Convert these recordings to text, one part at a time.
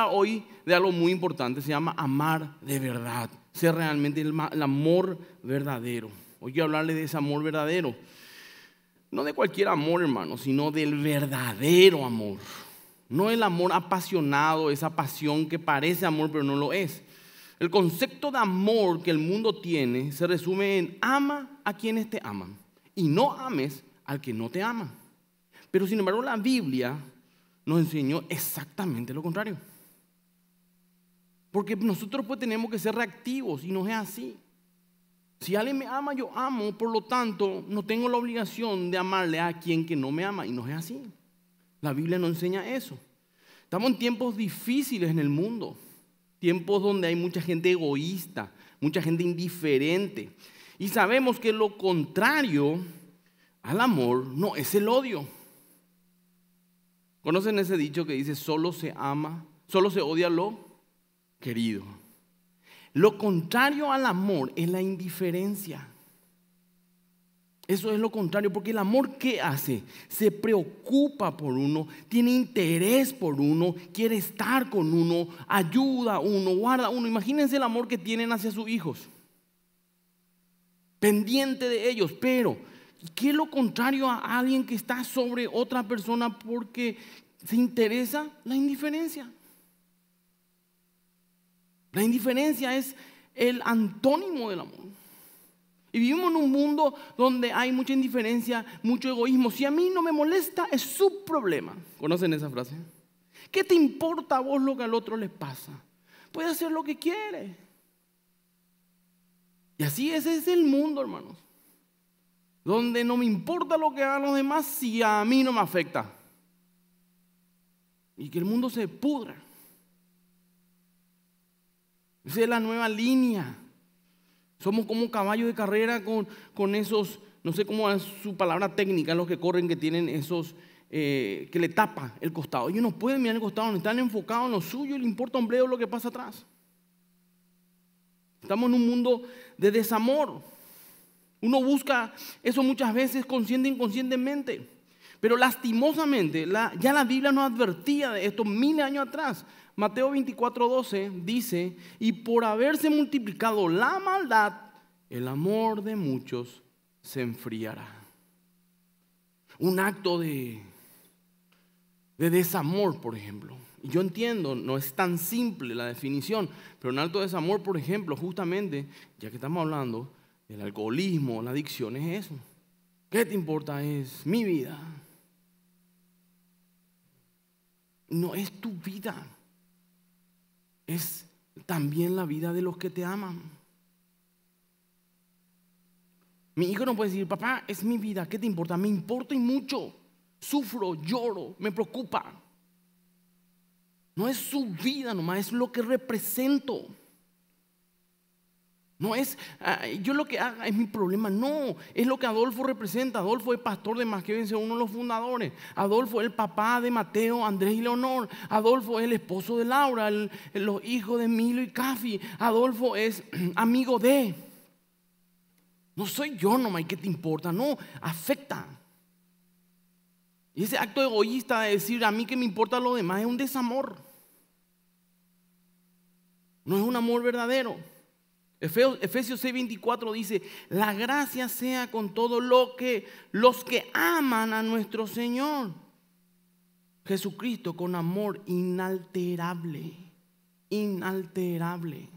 hoy de algo muy importante, se llama amar de verdad, ser realmente el, amor verdadero. Hoy quiero hablarle de ese amor verdadero. No de cualquier amor, hermano, sino del verdadero amor. No el amor apasionado, esa pasión que parece amor pero no lo es. El concepto de amor que el mundo tiene se resume en ama a quienes te aman y no ames al que no te ama. Pero sin embargo la Biblia nos enseñó exactamente lo contrario. Porque nosotros pues tenemos que ser reactivos y no es así. Si alguien me ama, yo amo, por lo tanto, no tengo la obligación de amarle a quien que no me ama y no es así. La Biblia no enseña eso. Estamos en tiempos difíciles en el mundo, tiempos donde hay mucha gente egoísta, mucha gente indiferente. Y sabemos que lo contrario al amor no es el odio. ¿Conocen ese dicho que dice solo se ama, solo se odia lo querido. Lo contrario al amor es la indiferencia. Eso es lo contrario, porque el amor que hace? Se preocupa por uno, tiene interés por uno, quiere estar con uno, ayuda a uno, guarda a uno. Imagínense el amor que tienen hacia sus hijos, pendiente de ellos, pero ¿qué es lo contrario a alguien que está sobre otra persona porque se interesa? La indiferencia. La indiferencia es el antónimo del amor. Y vivimos en un mundo donde hay mucha indiferencia, mucho egoísmo. Si a mí no me molesta, es su problema. ¿Conocen esa frase? ¿Qué te importa a vos lo que al otro le pasa? Puede hacer lo que quiere. Y así ese es el mundo, hermanos. Donde no me importa lo que hagan los demás si a mí no me afecta. Y que el mundo se pudra. Esa es la nueva línea. Somos como caballos de carrera con, esos, no sé cómo es su palabra técnica, los que corren que tienen esos, eh, que le tapa el costado. Ellos no pueden mirar el costado, no están enfocados en lo suyo, le importa un lo que pasa atrás. Estamos en un mundo de desamor. Uno busca eso muchas veces consciente e inconscientemente. Pero lastimosamente, ya la Biblia nos advertía de esto mil años atrás. Mateo 24:12 dice, y por haberse multiplicado la maldad, el amor de muchos se enfriará. Un acto de, de desamor, por ejemplo. Yo entiendo, no es tan simple la definición, pero un acto de desamor, por ejemplo, justamente, ya que estamos hablando del alcoholismo, la adicción, es eso. ¿Qué te importa? Es mi vida. No es tu vida es también la vida de los que te aman. Mi hijo no puede decir, papá, es mi vida, ¿qué te importa? Me importa y mucho. Sufro, lloro, me preocupa. No es su vida nomás, es lo que represento. No es yo lo que haga es mi problema, no, es lo que Adolfo representa. Adolfo es pastor de Más que uno de los fundadores. Adolfo es el papá de Mateo, Andrés y Leonor. Adolfo es el esposo de Laura, los hijos de Milo y Cafi. Adolfo es amigo de. No soy yo nomás, ¿qué te importa? No, afecta. Y ese acto egoísta de decir a mí que me importa lo demás es un desamor. No es un amor verdadero. Efesios 6:24 dice, la gracia sea con todo lo que los que aman a nuestro Señor. Jesucristo con amor inalterable, inalterable.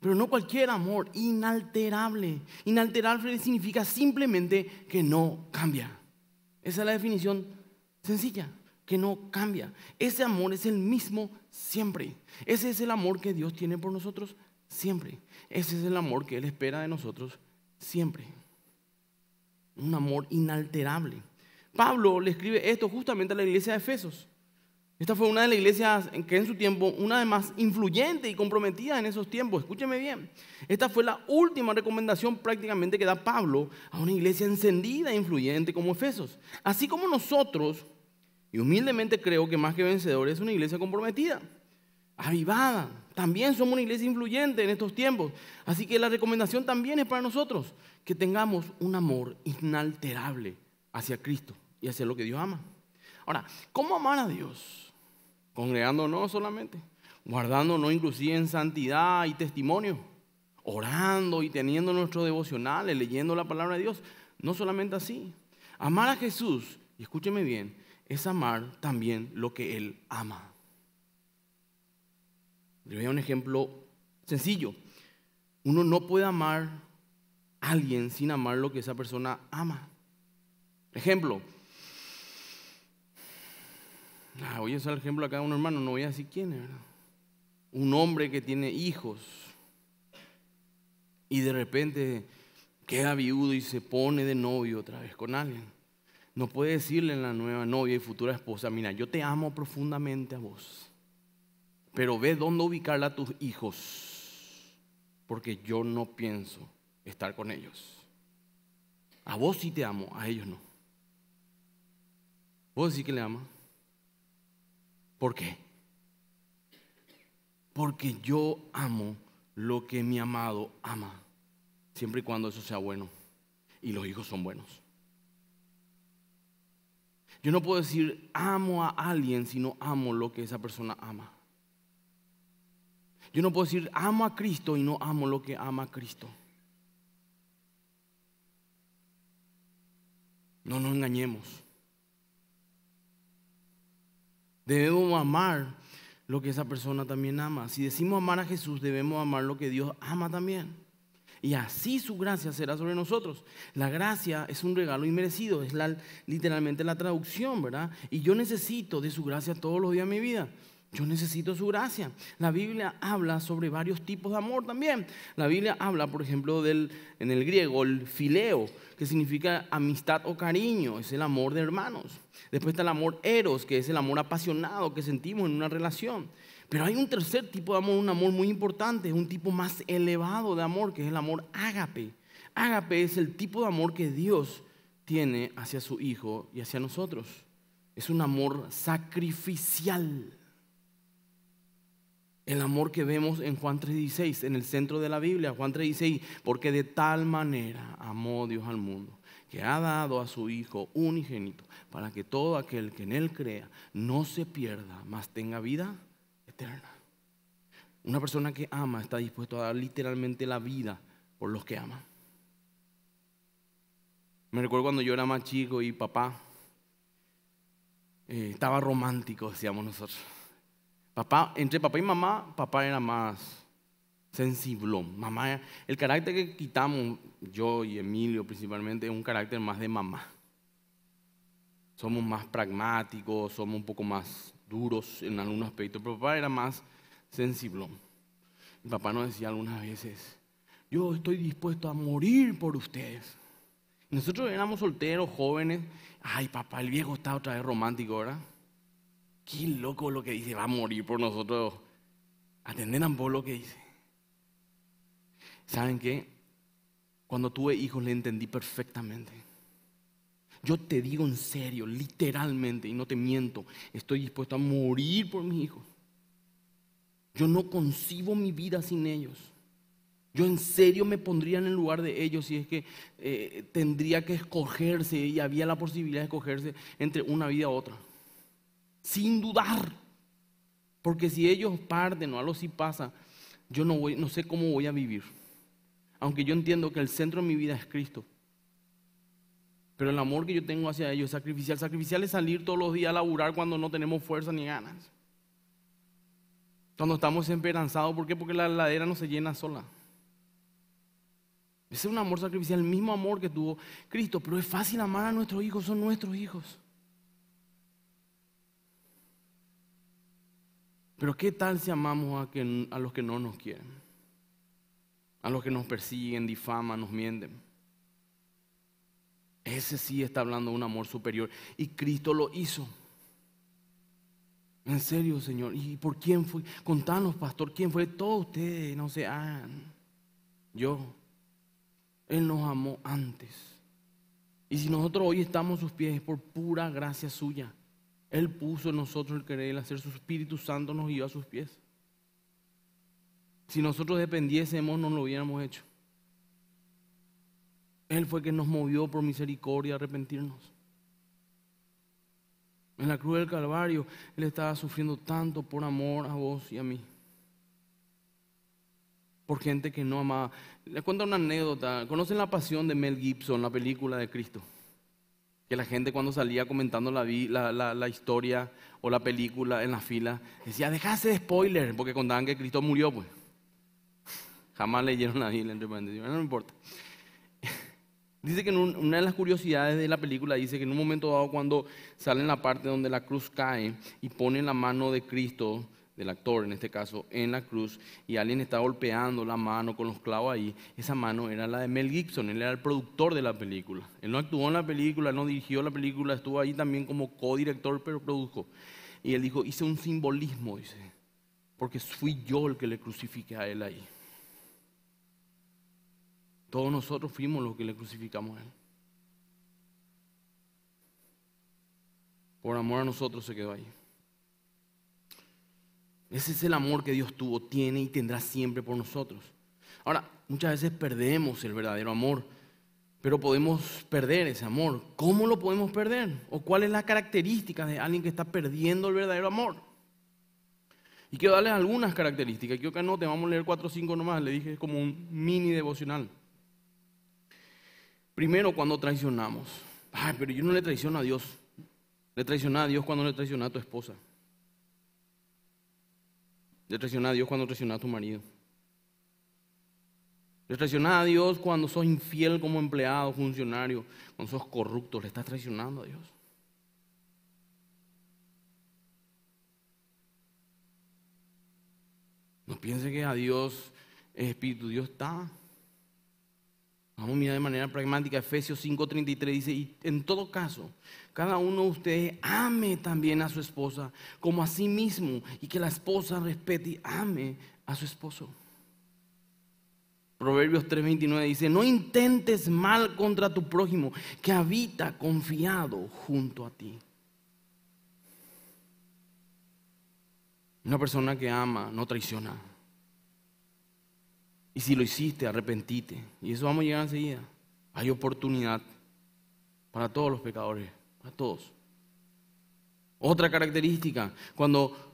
Pero no cualquier amor, inalterable. Inalterable significa simplemente que no cambia. Esa es la definición sencilla, que no cambia. Ese amor es el mismo siempre. Ese es el amor que Dios tiene por nosotros Siempre. Ese es el amor que Él espera de nosotros siempre. Un amor inalterable. Pablo le escribe esto justamente a la iglesia de Efesos. Esta fue una de las iglesias que en su tiempo, una de más influyente y comprometida en esos tiempos. Escúcheme bien. Esta fue la última recomendación prácticamente que da Pablo a una iglesia encendida e influyente como Efesos. Así como nosotros, y humildemente creo que más que vencedores, es una iglesia comprometida avivada. También somos una iglesia influyente en estos tiempos. Así que la recomendación también es para nosotros que tengamos un amor inalterable hacia Cristo y hacia lo que Dios ama. Ahora, ¿cómo amar a Dios? Congregándonos solamente, guardándonos inclusive en santidad y testimonio, orando y teniendo nuestros devocionales, leyendo la palabra de Dios. No solamente así. Amar a Jesús, y escúcheme bien, es amar también lo que Él ama. Le voy a un ejemplo sencillo. Uno no puede amar a alguien sin amar lo que esa persona ama. Ejemplo. Ah, voy a usar el ejemplo acá de un hermano, no voy a decir quién es, Un hombre que tiene hijos y de repente queda viudo y se pone de novio otra vez con alguien. No puede decirle a la nueva novia y futura esposa, mira, yo te amo profundamente a vos pero ve dónde ubicarla a tus hijos, porque yo no pienso estar con ellos. A vos sí te amo, a ellos no. Vos decir que le amo? ¿Por qué? Porque yo amo lo que mi amado ama, siempre y cuando eso sea bueno. Y los hijos son buenos. Yo no puedo decir amo a alguien si no amo lo que esa persona ama. Yo no puedo decir, amo a Cristo y no amo lo que ama a Cristo. No nos engañemos. Debemos amar lo que esa persona también ama. Si decimos amar a Jesús, debemos amar lo que Dios ama también. Y así su gracia será sobre nosotros. La gracia es un regalo inmerecido, es literalmente la traducción, ¿verdad? Y yo necesito de su gracia todos los días de mi vida. Yo necesito su gracia. La Biblia habla sobre varios tipos de amor también. La Biblia habla, por ejemplo, del, en el griego, el fileo, que significa amistad o cariño, es el amor de hermanos. Después está el amor eros, que es el amor apasionado que sentimos en una relación. Pero hay un tercer tipo de amor, un amor muy importante, un tipo más elevado de amor, que es el amor ágape. Ágape es el tipo de amor que Dios tiene hacia su Hijo y hacia nosotros. Es un amor sacrificial el amor que vemos en Juan 3:16, en el centro de la Biblia, Juan 3:16, porque de tal manera amó Dios al mundo, que ha dado a su Hijo unigénito, para que todo aquel que en Él crea no se pierda, mas tenga vida eterna. Una persona que ama está dispuesto a dar literalmente la vida por los que ama. Me recuerdo cuando yo era más chico y papá eh, estaba romántico, decíamos nosotros Papá, entre papá y mamá, papá era más sensible. Mamá, el carácter que quitamos, yo y Emilio principalmente, es un carácter más de mamá. Somos más pragmáticos, somos un poco más duros en algunos aspectos, pero papá era más sensible. papá nos decía algunas veces, yo estoy dispuesto a morir por ustedes. Nosotros éramos solteros, jóvenes. Ay, papá, el viejo está otra vez romántico, ¿verdad? qué loco lo que dice, va a morir por nosotros. Atenderán por lo que dice. ¿Saben qué? Cuando tuve hijos le entendí perfectamente. Yo te digo en serio, literalmente, y no te miento, estoy dispuesto a morir por mis hijos. Yo no concibo mi vida sin ellos. Yo en serio me pondría en el lugar de ellos si es que eh, tendría que escogerse y había la posibilidad de escogerse entre una vida u otra sin dudar. Porque si ellos parten o algo así pasa, yo no, voy, no sé cómo voy a vivir. Aunque yo entiendo que el centro de mi vida es Cristo. Pero el amor que yo tengo hacia ellos es sacrificial. Sacrificial es salir todos los días a laburar cuando no tenemos fuerza ni ganas. Cuando estamos esperanzados. ¿Por qué? Porque la ladera no se llena sola. Ese es un amor sacrificial, el mismo amor que tuvo Cristo. Pero es fácil amar a nuestros hijos, son nuestros hijos. Pero ¿qué tal si amamos a, los que no nos quieren? A los que nos persiguen, difaman, nos mienten. Ese sí está hablando de un amor superior. Y Cristo lo hizo. En serio, Señor. ¿Y por quién fue? Contanos, pastor, ¿quién fue? Todos ustedes, no sé, ah, Yo. Él nos amó antes. Y si nosotros hoy estamos a sus pies es por pura gracia suya. Él puso en nosotros el querer el hacer, su Espíritu Santo nos guió a sus pies. Si nosotros dependiésemos, no lo hubiéramos hecho. Él fue quien nos movió por misericordia a arrepentirnos. En la cruz del Calvario, Él estaba sufriendo tanto por amor a vos y a mí. Por gente que no amaba. Les cuento una anécdota. ¿Conocen la pasión de Mel Gibson, la película de Cristo? que la gente cuando salía comentando la, historia o la película en la fila, decía, dejase de spoiler, porque contaban que Cristo murió, pues. Jamás leyeron la Biblia, no importa. Dice que una de las curiosidades de la película dice que en un momento dado cuando sale en la parte donde la cruz cae y pone la mano de Cristo el actor en este caso, en la cruz y alguien está golpeando la mano con los clavos ahí, esa mano era la de Mel Gibson, él era el productor de la película. Él no actuó en la película, no dirigió la película, estuvo ahí también como co-director pero produjo. Y él dijo, hice un simbolismo, dice, porque fui yo el que le crucifiqué a él ahí. Todos nosotros fuimos los que le crucificamos a él. Por amor a nosotros se quedó ahí. Ese es el amor que Dios tuvo, tiene y tendrá siempre por nosotros. Ahora, muchas veces perdemos el verdadero amor, pero podemos perder ese amor. ¿Cómo lo podemos perder? ¿O cuál es la característica de alguien que está perdiendo el verdadero amor? Y quiero darles algunas características. Quiero que no, te vamos a leer cuatro o cinco nomás. Le dije, es como un mini devocional. Primero, cuando traicionamos. Ay, pero yo no le traiciono a Dios. Le traicioné a Dios cuando le traicioné a tu esposa. Le traiciona a Dios cuando traiciona a tu marido. Le traiciona a Dios cuando sos infiel como empleado, funcionario, cuando sos corrupto, le estás traicionando a Dios. No piense que a Dios espíritu, Dios está Vamos a mirar de manera pragmática, Efesios 5:33 dice, y en todo caso, cada uno de ustedes ame también a su esposa como a sí mismo y que la esposa respete y ame a su esposo. Proverbios 3:29 dice, no intentes mal contra tu prójimo que habita confiado junto a ti. Una persona que ama no traiciona. Y si lo hiciste, arrepentite. Y eso vamos a llegar enseguida. Hay oportunidad para todos los pecadores, para todos. Otra característica, cuando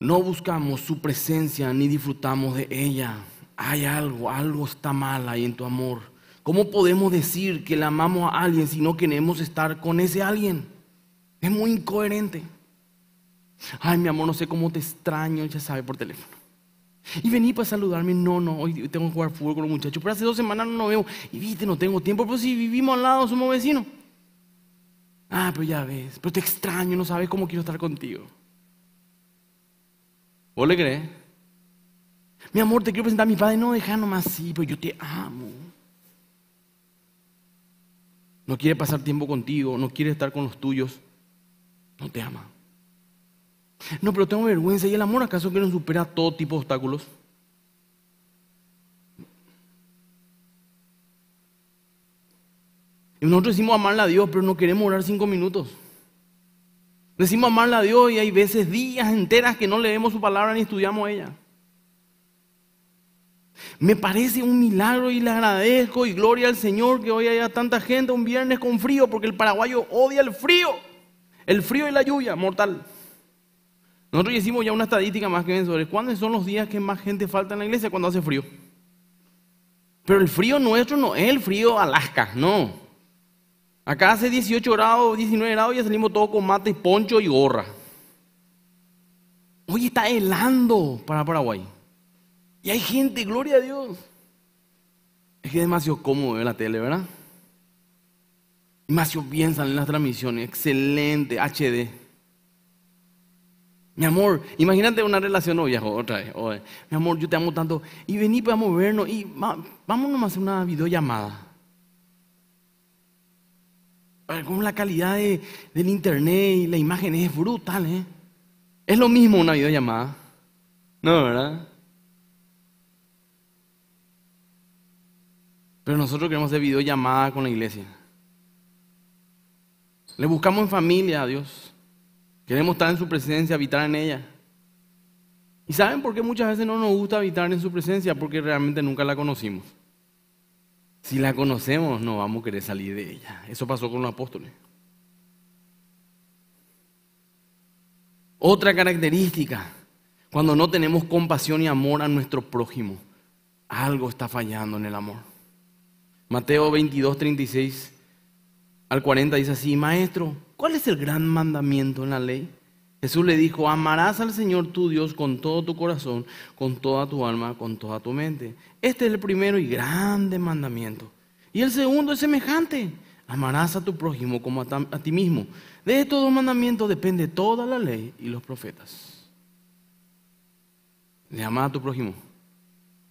no buscamos su presencia ni disfrutamos de ella, hay algo, algo está mal ahí en tu amor. ¿Cómo podemos decir que le amamos a alguien si no queremos estar con ese alguien? Es muy incoherente. Ay, mi amor, no sé cómo te extraño, ya sabe, por teléfono. Y vení para saludarme, no, no, hoy tengo que jugar fútbol con los muchachos, pero hace dos semanas no nos vemos. Y viste, no tengo tiempo, pero si vivimos al lado, somos vecinos. Ah, pero ya ves, pero te extraño, no sabes cómo quiero estar contigo. ¿Vos le crees? Mi amor, te quiero presentar a mi padre. No, deja nomás así, pero yo te amo. No quiere pasar tiempo contigo, no quiere estar con los tuyos. No te ama. No, pero tengo vergüenza. ¿Y el amor acaso que nos supera todo tipo de obstáculos? Y nosotros decimos amarle a Dios, pero no queremos orar cinco minutos. Decimos amarle a Dios y hay veces días enteras que no leemos su palabra ni estudiamos ella. Me parece un milagro y le agradezco y gloria al Señor que hoy haya tanta gente un viernes con frío porque el paraguayo odia el frío. El frío y la lluvia, mortal. Nosotros hicimos ya una estadística más que bien sobre cuándo son los días que más gente falta en la iglesia cuando hace frío. Pero el frío nuestro no es el frío Alaska, no. Acá hace 18 grados, 19 grados y ya salimos todos con mate, poncho y gorra. Hoy está helando para Paraguay. Y hay gente, gloria a Dios. Es que es demasiado cómodo ver la tele, ¿verdad? Demasiado bien salen las transmisiones. Excelente, HD. Mi amor, imagínate una relación novia, oh, otra vez. Oh, eh. mi amor, yo te amo tanto. Y vení para pues, movernos y vámonos a hacer una videollamada. Como la calidad del internet y la imagen es brutal, ¿eh? Es lo mismo una videollamada. No, ¿verdad? Pero nosotros queremos hacer videollamada con la iglesia. Le buscamos en familia a Dios. Queremos estar en su presencia, habitar en ella. ¿Y saben por qué muchas veces no nos gusta habitar en su presencia? Porque realmente nunca la conocimos. Si la conocemos, no vamos a querer salir de ella. Eso pasó con los apóstoles. Otra característica, cuando no tenemos compasión y amor a nuestro prójimo, algo está fallando en el amor. Mateo 22, 36 al 40 dice así, Maestro, ¿cuál es el gran mandamiento en la ley? Jesús le dijo, amarás al Señor tu Dios con todo tu corazón, con toda tu alma, con toda tu mente. Este es el primero y grande mandamiento. Y el segundo es semejante, amarás a tu prójimo como a, ti mismo. De estos dos mandamientos depende toda la ley y los profetas. Le amas a tu prójimo.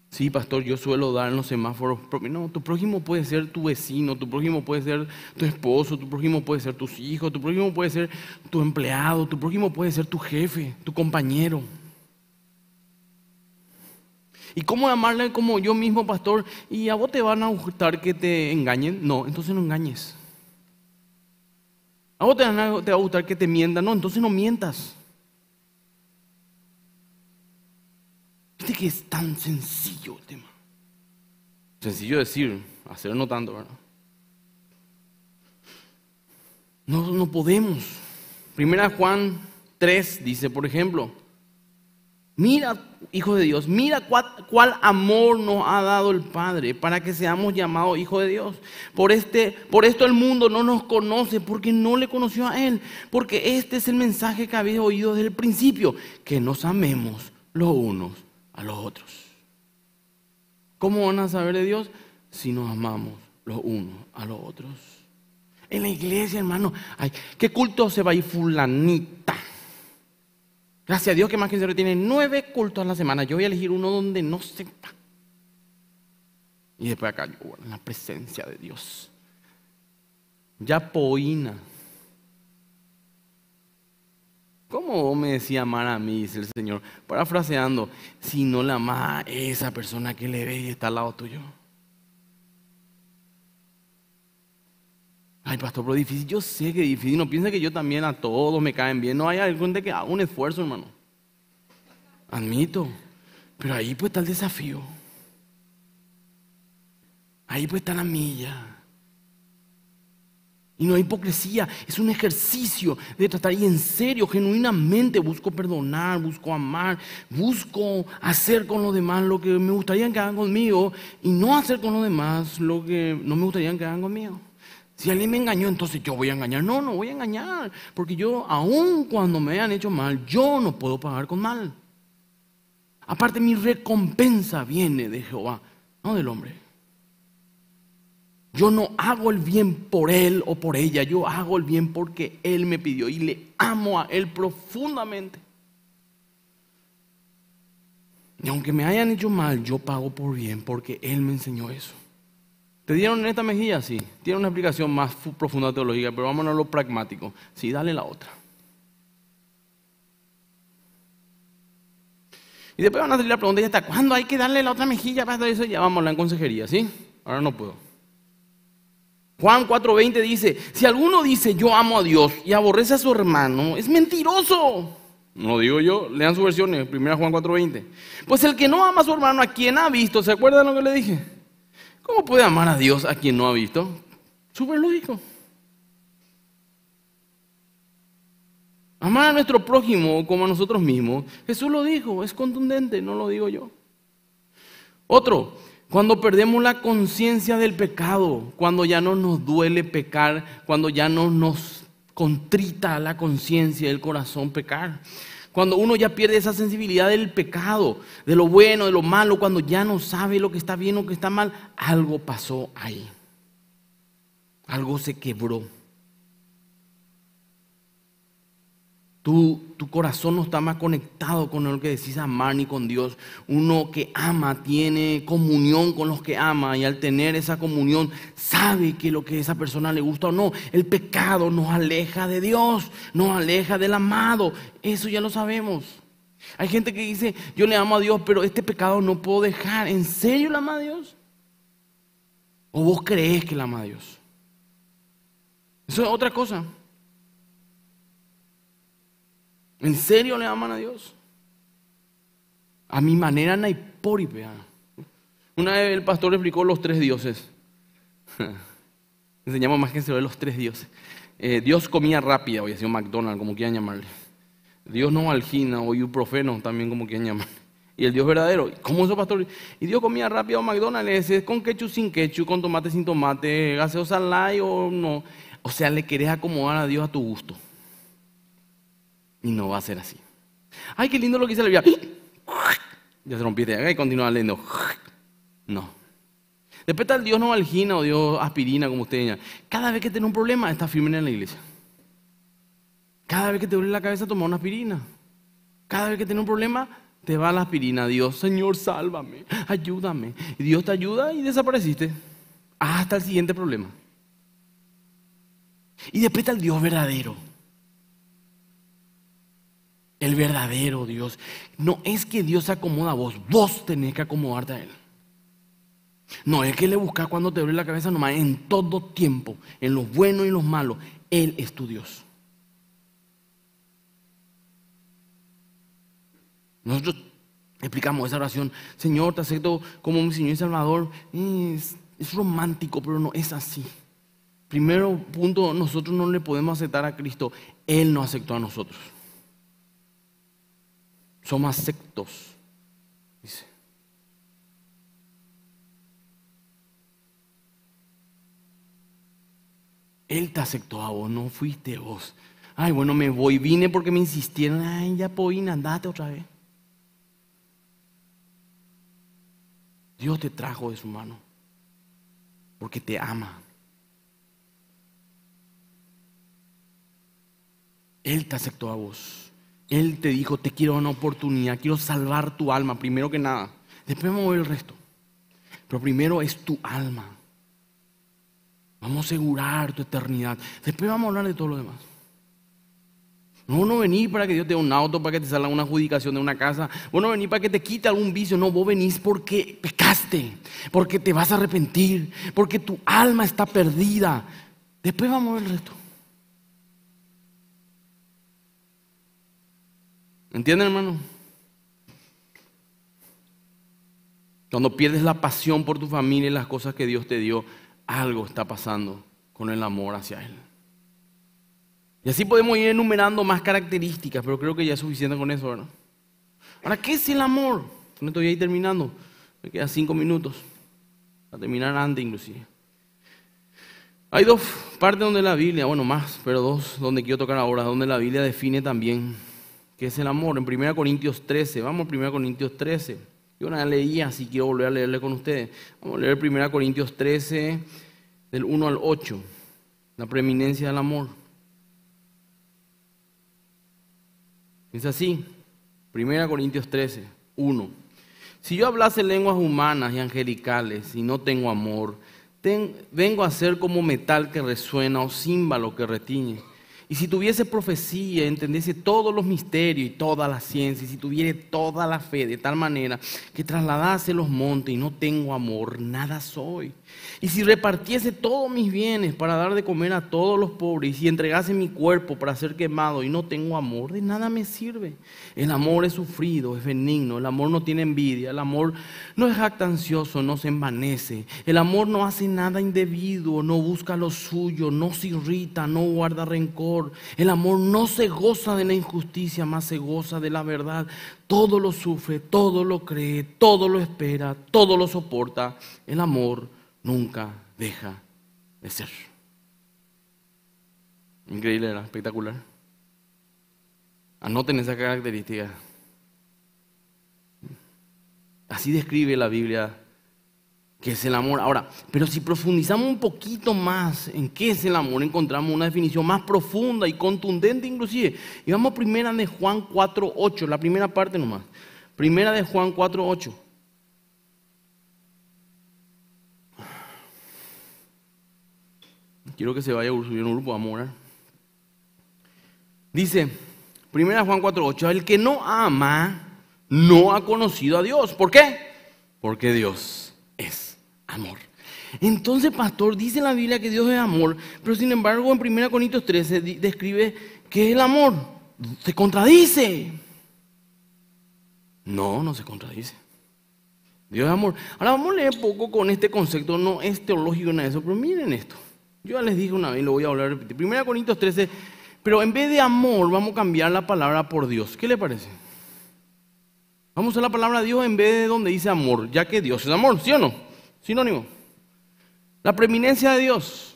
Sí, pastor, yo suelo dar en los semáforos. No, tu prójimo puede ser tu vecino, tu prójimo puede ser tu esposo, tu prójimo puede ser tus hijos, tu prójimo puede ser tu empleado, tu prójimo puede ser tu jefe, tu compañero. ¿Y cómo amarle como yo mismo, pastor? ¿Y a vos te van a gustar que te engañen? No, entonces no engañes. ¿A vos te, te va a gustar que te mientan? No, entonces no mientas. Viste que es tan sencillo el tema. Sencillo decir, hacer no tanto, ¿verdad? No, podemos. Primera Juan 3 dice, por ejemplo, mira, hijo de Dios, mira cuál, amor nos ha dado el Padre para que seamos llamados hijo de Dios. Por, este, por esto el mundo no nos conoce porque no le conoció a Él, porque este es el mensaje que había oído desde el principio, que nos amemos los unos a los otros. ¿Cómo van a saber de Dios? Si nos amamos los unos a los otros. En la iglesia, hermano, ay, ¿qué culto se va a fulanita? Gracias a Dios que más que se tiene nueve cultos a la semana. Yo voy a elegir uno donde no sepa. Y después acá, yo, en la presencia de Dios. Ya poina. ¿Cómo me decía amar a mí? Dice el Señor. Parafraseando, si no la ama esa persona que le ve y está al lado tuyo. Ay, pastor, pero difícil. Yo sé que es difícil. No piensa que yo también a todos me caen bien. No hay algún de que haga un esfuerzo, hermano. Admito. Pero ahí pues está el desafío. Ahí pues está la milla. Y no hay hipocresía, es un ejercicio de tratar y en serio, genuinamente busco perdonar, busco amar, busco hacer con los demás lo que me gustaría que hagan conmigo y no hacer con los demás lo que no me gustaría que hagan conmigo. Si alguien me engañó, entonces yo voy a engañar. No, no voy a engañar, porque yo, aun cuando me hayan hecho mal, yo no puedo pagar con mal. Aparte, mi recompensa viene de Jehová, no del hombre. Yo no hago el bien por él o por ella, yo hago el bien porque él me pidió y le amo a él profundamente. Y aunque me hayan hecho mal, yo pago por bien porque él me enseñó eso. ¿Te dieron esta mejilla? Sí. Tiene una explicación más profunda teológica, pero vámonos a lo pragmático. Sí, dale la otra. Y después van a salir la pregunta, ¿y hasta cuándo hay que darle la otra mejilla? Para eso ya vámonos en consejería, ¿sí? Ahora no puedo. Juan 4:20 dice, si alguno dice yo amo a Dios y aborrece a su hermano, es mentiroso. No digo yo, lean su versión, 1 Juan 4:20. Pues el que no ama a su hermano, a quien ha visto, ¿se acuerdan lo que le dije? ¿Cómo puede amar a Dios a quien no ha visto? Súper lógico. Amar a nuestro prójimo como a nosotros mismos, Jesús lo dijo, es contundente, no lo digo yo. Otro, cuando perdemos la conciencia del pecado, cuando ya no nos duele pecar, cuando ya no nos contrita la conciencia del corazón pecar. Cuando uno ya pierde esa sensibilidad del pecado, de lo bueno, de lo malo, cuando ya no sabe lo que está bien o lo que está mal, algo pasó ahí. Algo se quebró. Tu, corazón no está más conectado con lo que decís amar ni con Dios. Uno que ama tiene comunión con los que ama y al tener esa comunión sabe que lo que esa persona le gusta o no. El pecado nos aleja de Dios, nos aleja del amado. Eso ya lo sabemos. Hay gente que dice, yo le amo a Dios, pero este pecado no puedo dejar. ¿En serio le ama a Dios? ¿O vos crees que le ama a Dios? Eso es otra cosa. ¿En serio le aman a Dios? A mi manera naipóripea. Ah. Una vez el pastor explicó los tres dioses. Enseñamos más que se ve los tres dioses. Eh, Dios comía rápida, hoy ha sido McDonald's, como quieran llamarle. Dios no algina o profeno, también como quieran llamarle y el Dios verdadero. ¿Cómo eso, pastor? Y Dios comía rápido a McDonald's, es con ketchup, sin ketchup, con tomate, sin tomate, gaseosa light o no. O sea, le querés acomodar a Dios a tu gusto. Y no va a ser así. Ay, qué lindo lo que hice la vida. Ya se rompiste. Y continúa leyendo. No. Después tal Dios no algina o Dios aspirina, como usted diga. Cada vez que tiene un problema, está firme en la iglesia. Cada vez que te duele la cabeza, toma una aspirina. Cada vez que tiene un problema, te va la aspirina. Dios, Señor, sálvame, ayúdame. Y Dios te ayuda y desapareciste. Hasta el siguiente problema. Y después está el Dios verdadero el verdadero Dios. No es que Dios se acomoda a vos, vos tenés que acomodarte a Él. No es que le buscas cuando te abre la cabeza nomás, en todo tiempo, en los buenos y los malos, Él es tu Dios. Nosotros explicamos esa oración, Señor, te acepto como mi Señor y Salvador. Es, romántico, pero no es así. Primero punto, nosotros no le podemos aceptar a Cristo, Él no aceptó a nosotros son aceptos, Dice. Él te aceptó a ah, vos, no fuiste vos. Ay, bueno, me voy, vine porque me insistieron. Ay, ya ir, andate otra vez. Dios te trajo de su mano porque te ama. Él te aceptó a vos. Él te dijo, te quiero una oportunidad, quiero salvar tu alma, primero que nada. Después vamos a ver el resto. Pero primero es tu alma. Vamos a asegurar tu eternidad. Después vamos a hablar de todo lo demás. No, no venís para que Dios te dé un auto, para que te salga una adjudicación de una casa. Vos no venís para que te quite algún vicio. No, vos venís porque pecaste, porque te vas a arrepentir, porque tu alma está perdida. Después vamos a ver el resto. ¿Entienden, hermano? Cuando pierdes la pasión por tu familia y las cosas que Dios te dio, algo está pasando con el amor hacia Él. Y así podemos ir enumerando más características, pero creo que ya es suficiente con eso, ¿verdad? Ahora, ¿qué es el amor? No estoy ahí terminando. Me quedan cinco minutos. para terminar antes, inclusive. Hay dos partes donde la Biblia, bueno, más, pero dos donde quiero tocar ahora, donde la Biblia define también que es el amor, en 1 Corintios 13. Vamos a 1 Corintios 13. Yo una leía, si quiero volver a leerle con ustedes. Vamos a leer 1 Corintios 13, del 1 al 8. La preeminencia del amor. Es así. 1 Corintios 13, 1. Si yo hablase lenguas humanas y angelicales y no tengo amor, vengo a ser como metal que resuena o címbalo que retiñe. Y si tuviese profecía, entendiese todos los misterios y toda la ciencia, y si tuviera toda la fe de tal manera que trasladase los montes y no tengo amor, nada soy. Y si repartiese todos mis bienes para dar de comer a todos los pobres, y si entregase mi cuerpo para ser quemado y no tengo amor, de nada me sirve. El amor es sufrido, es benigno, el amor no tiene envidia, el amor no es jactancioso, no se envanece, el amor no hace nada indebido, no busca lo suyo, no se irrita, no guarda rencor el amor no se goza de la injusticia, más se goza de la verdad. Todo lo sufre, todo lo cree, todo lo espera, todo lo soporta. El amor nunca deja de ser. Increíble, espectacular. Anoten esa característica. Así describe la Biblia qué es el amor. Ahora, pero si profundizamos un poquito más en qué es el amor, encontramos una definición más profunda y contundente inclusive. Y vamos a primera de Juan 4.8, la primera parte nomás. Primera de Juan 4.8. Quiero que se vaya a subir un grupo, de amor. Dice, primera Juan 4.8, el que no ama no ha conocido a Dios. ¿Por qué? Porque Dios amor. Entonces, pastor, dice la Biblia que Dios es amor, pero sin embargo en 1 Corintios 13 describe que el amor se contradice. No, no se contradice. Dios es amor. Ahora vamos a leer poco con este concepto, no es teológico nada de eso, pero miren esto. Yo ya les dije una vez, lo voy a hablar repetir. 1 Corintios 13, pero en vez de amor vamos a cambiar la palabra por Dios. ¿Qué le parece? Vamos a usar la palabra Dios en vez de donde dice amor, ya que Dios es amor, ¿sí o no? Sinónimo. La preeminencia de Dios.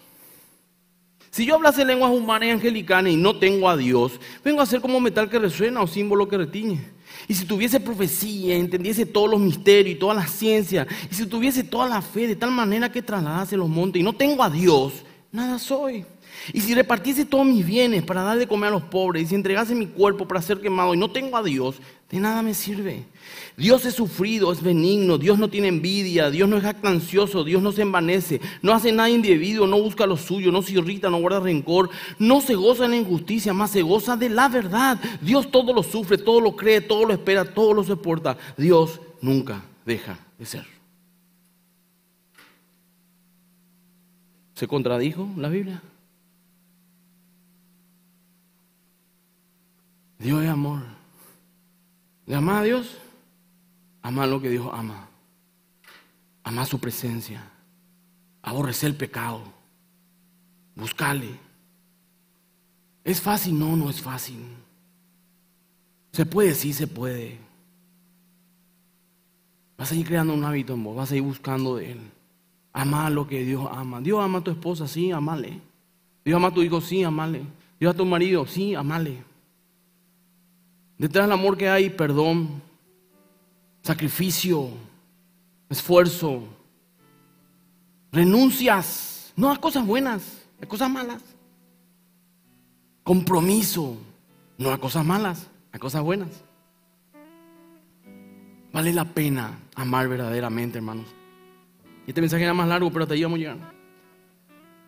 Si yo hablase lenguas humanas y angelicanas y no tengo a Dios, vengo a ser como metal que resuena o símbolo que retiñe. Y si tuviese profecía, entendiese todos los misterios y todas las ciencias, y si tuviese toda la fe de tal manera que trasladase los montes y no tengo a Dios, nada soy. Y si repartiese todos mis bienes para darle comer a los pobres, y si entregase mi cuerpo para ser quemado y no tengo a Dios, de nada me sirve. Dios es sufrido, es benigno, Dios no tiene envidia, Dios no es jactancioso, Dios no se envanece, no hace nada indebido, no busca lo suyo, no se irrita, no guarda rencor, no se goza en la injusticia, más se goza de la verdad. Dios todo lo sufre, todo lo cree, todo lo espera, todo lo soporta. Dios nunca deja de ser. ¿Se contradijo la Biblia? Dios es amor. ¿Le ama a Dios? Ama lo que Dios ama. Ama su presencia. Aborrece el pecado. Buscale. ¿Es fácil? No, no es fácil. ¿Se puede? Sí, se puede. Vas a ir creando un hábito en vos, vas a ir buscando de Él. Ama lo que Dios ama. Dios ama a tu esposa, sí, amale. Dios ama a tu hijo, sí, amale. Dios a tu marido, sí, amale. Detrás del amor que hay perdón, sacrificio, esfuerzo, renuncias, no a cosas buenas, a cosas malas. Compromiso, no a cosas malas, a cosas buenas. Vale la pena amar verdaderamente, hermanos. este mensaje era más largo, pero hasta ahí vamos a llegar.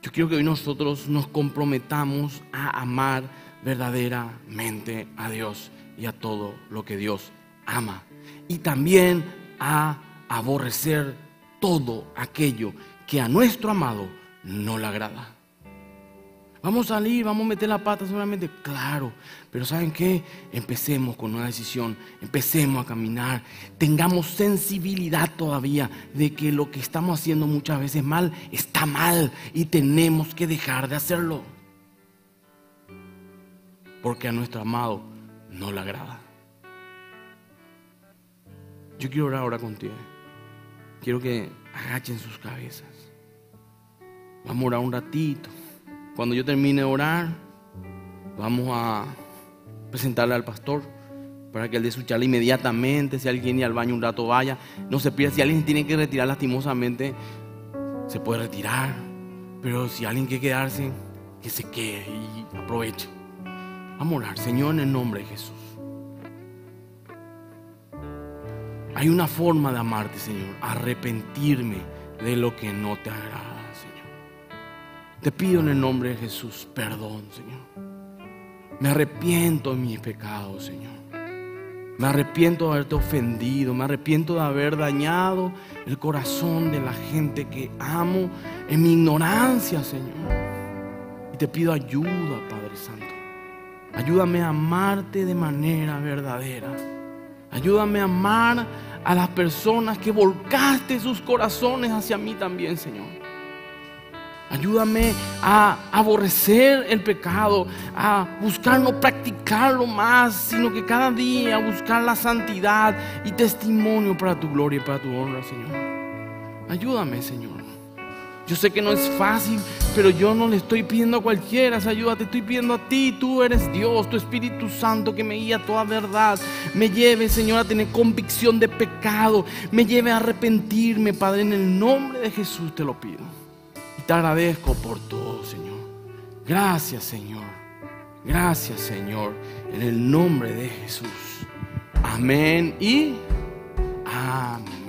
Yo quiero que hoy nosotros nos comprometamos a amar verdaderamente a Dios y a todo lo que Dios ama. Y también a aborrecer todo aquello que a nuestro amado no le agrada. Vamos a salir, vamos a meter la pata Solamente, claro, pero ¿saben qué? Empecemos con una decisión, empecemos a caminar, tengamos sensibilidad todavía de que lo que estamos haciendo muchas veces mal está mal y tenemos que dejar de hacerlo. Porque a nuestro amado no le agrada. Yo quiero orar ahora contigo. Eh. Quiero que agachen sus cabezas. Vamos a orar un ratito. Cuando yo termine de orar, vamos a presentarle al pastor para que él dé su charla inmediatamente. Si alguien y al baño un rato, vaya. No se pierda. Si alguien tiene que retirar lastimosamente, se puede retirar. Pero si alguien quiere quedarse, que se quede y aproveche. Señor, en el nombre de Jesús. Hay una forma de amarte, Señor. Arrepentirme de lo que no te agrada, Señor. Te pido en el nombre de Jesús perdón, Señor. Me arrepiento de mis pecados, Señor. Me arrepiento de haberte ofendido. Me arrepiento de haber dañado el corazón de la gente que amo en mi ignorancia, Señor. Y te pido ayuda, Padre Santo. Ayúdame a amarte de manera verdadera. Ayúdame a amar a las personas que volcaste sus corazones hacia mí también, Señor. Ayúdame a aborrecer el pecado, a buscar no practicarlo más, sino que cada día buscar la santidad y testimonio para tu gloria y para tu honra, Señor. Ayúdame, Señor. Yo sé que no es fácil, pero yo no le estoy pidiendo a cualquiera esa ayuda, te estoy pidiendo a ti, tú eres Dios, tu Espíritu Santo que me guía a toda verdad, me lleve, Señor, a tener convicción de pecado, me lleve a arrepentirme, Padre, en el nombre de Jesús te lo pido. Y te agradezco por todo, Señor. Gracias, Señor. Gracias, Señor, en el nombre de Jesús. Amén y amén.